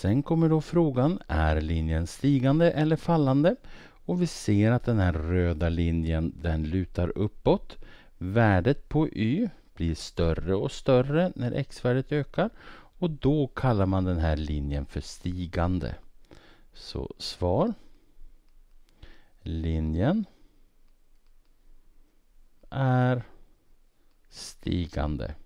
Sen kommer då frågan, är linjen stigande eller fallande? Och vi ser att den här röda linjen den lutar uppåt. Värdet på y blir större och större när x-värdet ökar och då kallar man den här linjen för stigande. Så svar. Linjen är stigande.